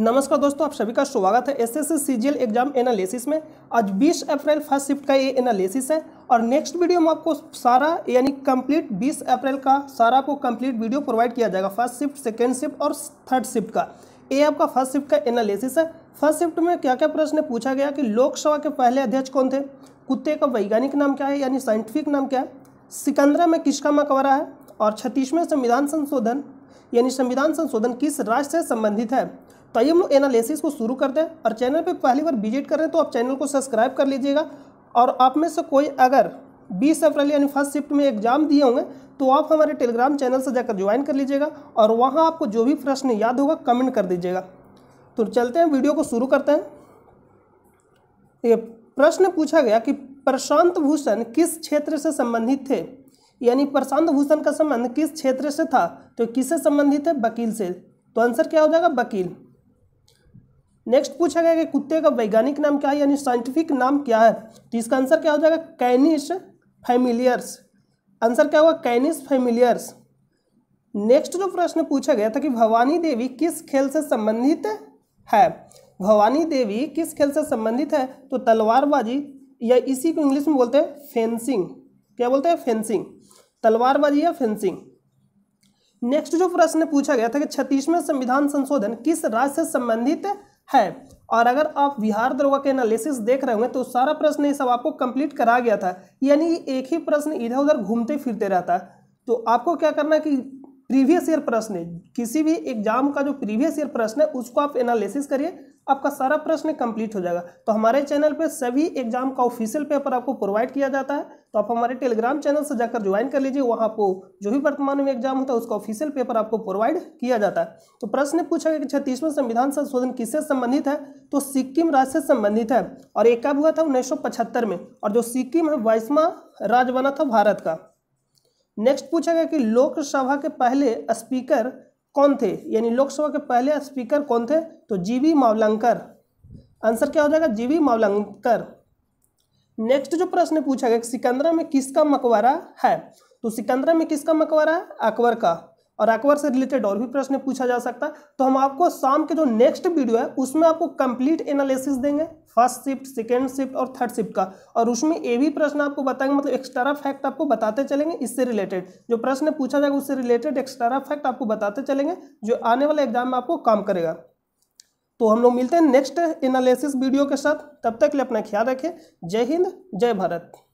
नमस्कार दोस्तों आप सभी का स्वागत है S S C G L exam analysis में आज 20 अप्रैल फर्स्ट शिफ्ट का ये एनालिसिस है और नेक्स्ट वीडियो में आपको सारा यानी कंप्लीट 20 अप्रैल का सारा आपको कंप्लीट वीडियो प्रोवाइड किया जाएगा फर्स्ट शिफ्ट सेकेंड शिफ्ट और थर्ड शिफ्ट का ये आपका फर्स्ट शिफ्ट का एनालिसिस है फर्स्ट शिफ्ट में क्या क्या प्रश्न पूछा गया कि लोकसभा के पहले अध्यक्ष कौन थे कुत्ते का वैज्ञानिक नाम क्या है यानी साइंटिफिक नाम क्या है सिकंदरा में किसका मकबरा है और छत्तीसवें संविधान संशोधन यानी संविधान संशोधन किस राज्य से संबंधित है तो आइए हम लोग एनालिसिस को शुरू करते हैं और चैनल पर पहली बार विजिट कर रहे हैं तो आप चैनल को सब्सक्राइब कर लीजिएगा और आप में से कोई अगर बीस अप्रैल यानी फर्स्ट शिफ्ट में एग्जाम दिए होंगे तो आप हमारे टेलीग्राम चैनल से जाकर ज्वाइन कर लीजिएगा और वहाँ आपको जो भी प्रश्न याद होगा कमेंट कर दीजिएगा तो चलते हैं वीडियो को शुरू करते हैं ये प्रश्न पूछा गया कि प्रशांत भूषण किस क्षेत्र से संबंधित थे यानी प्रशांत भूषण का संबंध किस क्षेत्र से था तो किससे संबंधित है वकील से तो आंसर क्या हो जाएगा वकील नेक्स्ट पूछा गया कि कुत्ते का वैज्ञानिक नाम क्या है यानी साइंटिफिक नाम क्या है तो इसका आंसर क्या हो जाएगा कैनिस फैमिलियर्स आंसर क्या होगा कैनिस फैमिलियर्स नेक्स्ट जो प्रश्न पूछा गया था कि भवानी देवी किस खेल से संबंधित है भवानी देवी किस खेल से संबंधित है तो तलवारबाजी या इसी को इंग्लिश में बोलते हैं फेंसिंग क्या बोलते हैं फेंसिंग तलवारबाजी या फेंसिंग नेक्स्ट जो प्रश्न पूछा गया था कि छत्तीसवें संविधान संशोधन किस राज्य से संबंधित है और अगर आप विहार दरोगा के एनालिसिस देख रहे होंगे तो सारा प्रश्न ये सब आपको कंप्लीट करा गया था यानी एक ही प्रश्न इधर उधर घूमते फिरते रहता है तो आपको क्या करना है कि प्रीवियस ईयर प्रश्न है किसी भी एग्जाम का जो प्रीवियस ईयर प्रश्न है उसको आप एनालिसिस करिए आपका सारा प्रश्न कंप्लीट हो जाएगा तो हमारे चैनल पे सभी एग्जाम का ऑफिशियल पेपर आपको प्रोवाइड किया जाता है तो आप हमारे टेलीग्राम चैनल से जाकर ज्वाइन कर लीजिए वहाँ आपको जो भी वर्तमान में एग्जाम होता है उसका ऑफिशियल पेपर आपको प्रोवाइड किया जाता है तो प्रश्न पूछा गया कि छत्तीसवें संविधान संशोधन किससे संबंधित है तो सिक्किम राज्य से संबंधित है और एक कब हुआ था उन्नीस में और जो सिक्किम है बाईसवा राज बना था भारत का नेक्स्ट पूछा गया कि लोकसभा के पहले स्पीकर कौन थे यानी लोकसभा के पहले स्पीकर कौन थे तो जीवी मावलंकर आंसर क्या हो जाएगा जीवी मावलंकर नेक्स्ट जो प्रश्न पूछा गया कि सिकंदरा में किसका मकबरा है तो सिकंदरा में किसका मकबरा है अकबर का और अकबर से रिलेटेड और भी प्रश्न पूछा जा सकता है तो हम आपको शाम के जो नेक्स्ट वीडियो है उसमें आपको कंप्लीट एनालिसिस देंगे फर्स्ट शिफ्ट सेकेंड शिफ्ट और थर्ड शिफ्ट का और उसमें ये भी प्रश्न आपको बताएंगे मतलब एक्स्ट्रा फैक्ट आपको बताते चलेंगे इससे रिलेटेड जो प्रश्न पूछा जाएगा उससे रिलेटेड एक्स्ट्रा फैक्ट आपको बताते चलेंगे जो आने वाले एग्जाम में आपको काम करेगा तो हम लोग मिलते हैं नेक्स्ट एनालिसिस वीडियो के साथ तब तक के लिए अपना ख्याल रखें जय हिंद जय भारत